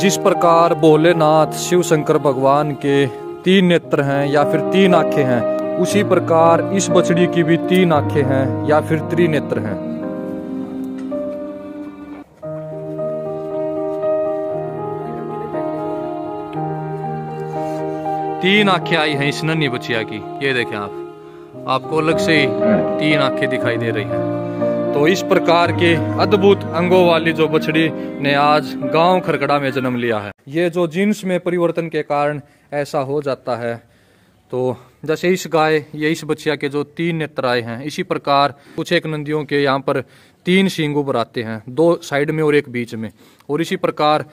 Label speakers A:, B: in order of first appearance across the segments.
A: जिस प्रकार भोलेनाथ शिव शंकर भगवान के तीन नेत्र हैं या फिर तीन आंखें हैं उसी प्रकार इस बछड़ी की भी तीन आंखें हैं या फिर त्रिनेत्र हैं तीन आंखें आई हैं इस नन्ही बचिया की ये देखें आप आपको अलग से ही तीन आंखें दिखाई दे रही हैं तो इस प्रकार के अद्भुत अंगों वाली जो बछड़ी ने आज गांव खरकड़ा में जन्म लिया है ये जो जीन्स में परिवर्तन के कारण ऐसा हो जाता है तो जैसे इस गाय या इस बछिया के जो तीन नेत्राए हैं इसी प्रकार कुछ एक नंदियों के यहाँ पर तीन सींग उभर आते हैं दो साइड में और एक बीच में और इसी प्रकार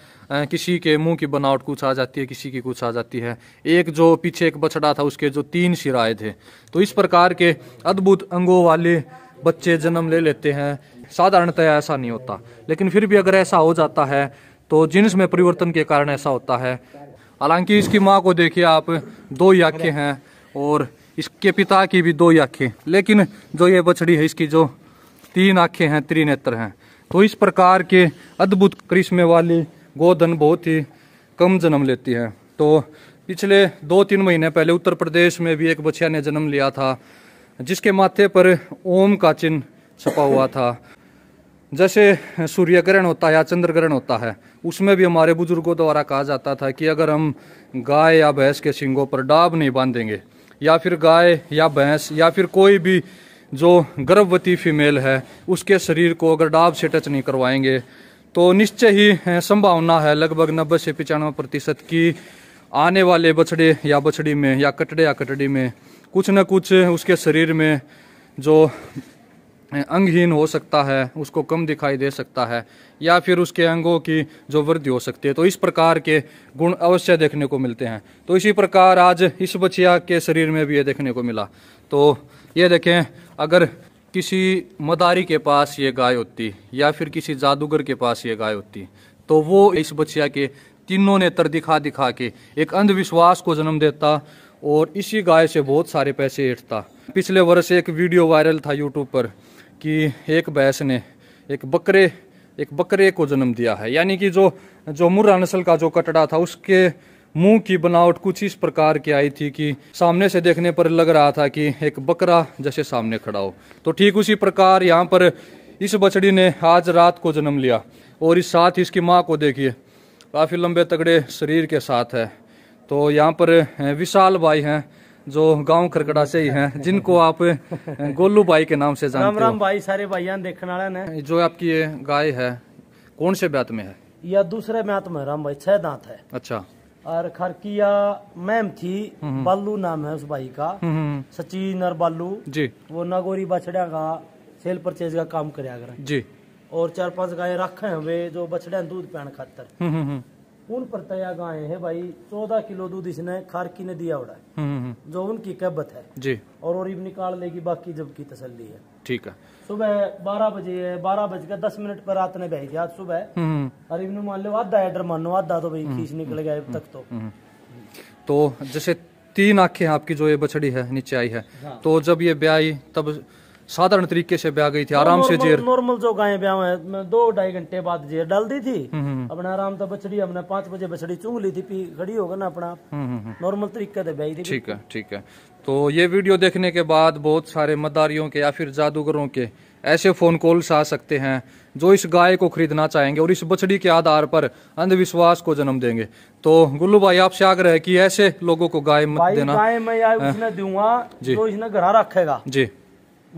A: किसी के मुंह की बनावट कुछ आ जाती है किसी की कुछ आ जाती है एक जो पीछे एक बछड़ा था उसके जो तीन सिराए थे तो इस प्रकार के अद्भुत अंगों वाले बच्चे जन्म ले लेते हैं साधारणतया ऐसा नहीं होता लेकिन फिर भी अगर ऐसा हो जाता है तो जीन्स में परिवर्तन के कारण ऐसा होता है हालांकि इसकी माँ को देखिए आप दो याखे हैं और इसके पिता की भी दो याखे लेकिन जो ये बछड़ी है इसकी जो तीन आँखें हैं त्रिनेत्र हैं तो इस प्रकार के अद्भुत करिश्मे वाली गोधन बहुत ही कम जन्म लेती है तो पिछले दो तीन महीने पहले उत्तर प्रदेश में भी एक बछिया ने जन्म लिया था जिसके माथे पर ओम का चिन्ह छपा हुआ था जैसे सूर्य ग्रहण होता है या चंद्र ग्रहण होता है उसमें भी हमारे बुजुर्गों द्वारा कहा जाता था कि अगर हम गाय या भैंस के सिंगों पर डाब नहीं बांधेंगे या फिर गाय या भैंस या फिर कोई भी जो गर्भवती फीमेल है उसके शरीर को अगर डाब से टच नहीं करवाएंगे तो निश्चय ही संभावना है लगभग नब्बे से पचानवे प्रतिशत की आने वाले बछड़े या बछड़ी में या कटड़े या कटड़ी में कुछ न कुछ उसके शरीर में जो अंगहीन हो सकता है उसको कम दिखाई दे सकता है या फिर उसके अंगों की जो वृद्धि हो सकती है तो इस प्रकार के गुण अवश्य देखने को मिलते हैं तो इसी प्रकार आज इस बछिया के शरीर में भी ये देखने को मिला तो ये देखें अगर किसी मदारी के पास ये गाय होती या फिर किसी जादूगर के पास ये गाय होती तो वो इस बछिया के तीनों ने तर दिखा दिखा के एक अंधविश्वास को जन्म देता और इसी गाय से बहुत सारे पैसे ऐठता पिछले वर्ष एक वीडियो वायरल था यूट्यूब पर कि एक भैंस ने एक बकरे एक बकरे को जन्म दिया है यानी कि जो जो मुर्रा नस्ल का जो कटड़ा था उसके मुंह की बनावट कुछ इस प्रकार की आई थी कि सामने से देखने पर लग रहा था कि एक बकरा जैसे सामने खड़ा हो तो ठीक उसी प्रकार यहाँ पर इस बछड़ी ने आज रात को जन्म लिया और इस साथ इसकी माँ को देखिए काफ़ी लंबे तगड़े शरीर के साथ है तो यहाँ पर विशाल भाई हैं जो गांव खरकड़ा से ही हैं जिनको आप गोलू भाई के नाम से जानते राम राम
B: भाई सारे भाई देखने वाले ने
A: जो आपकी ये गाय है कौन से ब्यात में है
B: यह दूसरे ब्यात में राम भाई छह दांत है अच्छा और खरकिया मैम थी हम्म, हम्म। बालू नाम है उस भाई का हम्म, सचिन और बालू जी वो नगोरी बछड़ा का सेल परचेज का काम कराया जी और चार पांच गाय रखे हैं वे जो बछड़े दूध पैन खातर हम्म, हम्म,
A: हम्म।
B: उन पर तया गाय है भाई चौदह किलो दूध इसने खारकी ने दिया उड़ा है जो उनकी कैबत है जी और और निकाल लेगी बाकी जब की तसली है ठीक है सुबह बारह बजे है बारह बज के दस मिनट पर रात ने बह गया सुबह और इबन मान लो आधा एडर मानो आधा तो भाई खींच निकल गया अब तक तो
A: तो जैसे तीन आंखें आपकी जो ये बछड़ी है नीचे आई है हाँ। तो जब ये ब्याई तब साधारण तरीके से ब्या गई थी आराम से जेर
B: नॉर्मल जो गाय ब्या है दो ढाई घंटे बाद जेर डाल दी थी हम्म, हम्म, हम्म। अपने आराम तो बछड़ी हमने पांच बजे बछड़ी चूंग ली थी खड़ी होगा ना अपना नॉर्मल तरीके से ब्याई थी ठीक
A: है ठीक है तो ये वीडियो देखने के बाद बहुत सारे मदारियों के या फिर जादूगरों के ऐसे फ़ोन कॉल्स आ सकते हैं जो इस गाय को खरीदना चाहेंगे और इस बछड़ी के आधार पर अंधविश्वास को जन्म देंगे तो गुल्लू भाई आपसे आग्रह है कि ऐसे लोगों को गाय मत देना गाय मैं उसने
B: दूंगा जो इसने घरा रखेगा जी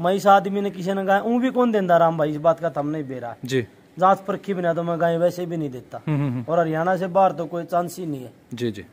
B: मई इस आदमी ने किसी ने गाय ऊ भी कौन देता राम भाई इस बात का तम नहीं बेरा जी जांच परखी बिना तो मैं गाय वैसे भी नहीं देता हम्म, हम्म, हम्म। और हरियाणा से बाहर तो कोई चांस ही नहीं है
A: जी जी